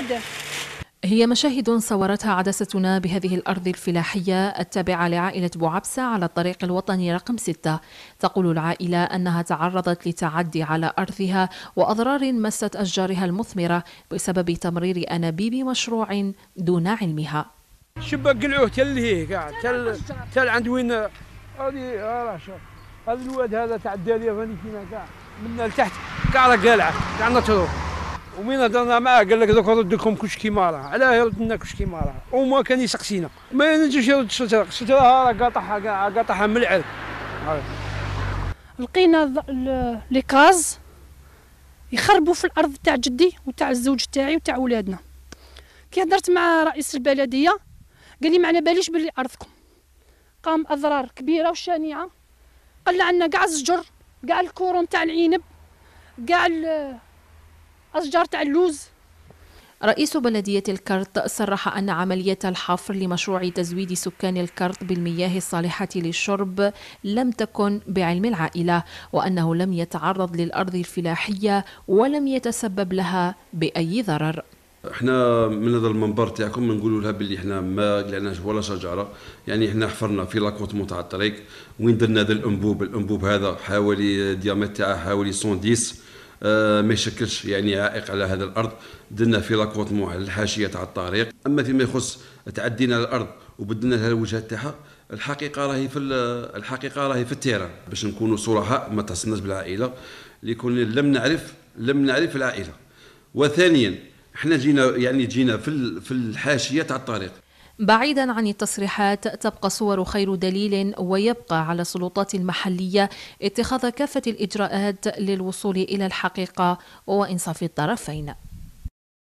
العادة هي مشاهد صورتها عدستنا بهذه الأرض الفلاحية التابعة لعائلة بوعبسة على الطريق الوطني رقم 6 تقول العائلة أنها تعرضت لتعدي على أرضها وأضرار مست أشجارها المثمرة بسبب تمرير أنابيب مشروع دون علمها شبك قلعوه تل هيك تل تل عند وين هذه راه شوف هذا الواد هذا تعدى لي فاني كاع من تحت كاع راه قالعه كاع ومين هضرنا معاه قال لك دوك نرد لكم كلش كيما راه علاه يرد لنا كلش كيما راه وما كان يسقسينا ما نجيش يرد الشجره الشجره راه قاطعها قاطعها من العرق لقينا لي كاز يخربوا في الارض تاع جدي وتاع الزوج تاعي وتاع ولادنا كي هضرت مع رئيس البلديه قال لي ما على باليش بلي ارضكم قام اضرار كبيره وشنيعه قلعنا كاع الزجر كاع الكورون تاع العنب كاع أشجار تاع اللوز رئيس بلدية الكرت صرح أن عملية الحفر لمشروع تزويد سكان الكرت بالمياه الصالحة للشرب لم تكن بعلم العائلة وأنه لم يتعرض للأرض الفلاحية ولم يتسبب لها بأي ضرر احنا من هذا المنبر تاعكم نقولوا لها باللي احنا ما قلعناش ولا شجره يعني احنا حفرنا في لاكوت متاع الطريق وين درنا هذا الانبوب الانبوب هذا حوالي ديامتر تاعه حوالي 110 آه، ما يشكلش يعني عائق على هذا الارض درنا في لاكوتمون على الحاشيه تاع الطريق اما فيما يخص تعدينا الارض وبدلنا لها الوجهه تاعها الحقيقه راهي في الحقيقه راهي في التيران باش نكونوا صرحاء ما تصلناش بالعائله لكون لم نعرف لم نعرف العائله وثانيا احنا جينا يعني جينا في في الحاشيه تاع الطريق بعيدا عن التصريحات تبقى صور خير دليل ويبقى على السلطات المحلية اتخاذ كافة الإجراءات للوصول إلى الحقيقة وإنصاف الطرفين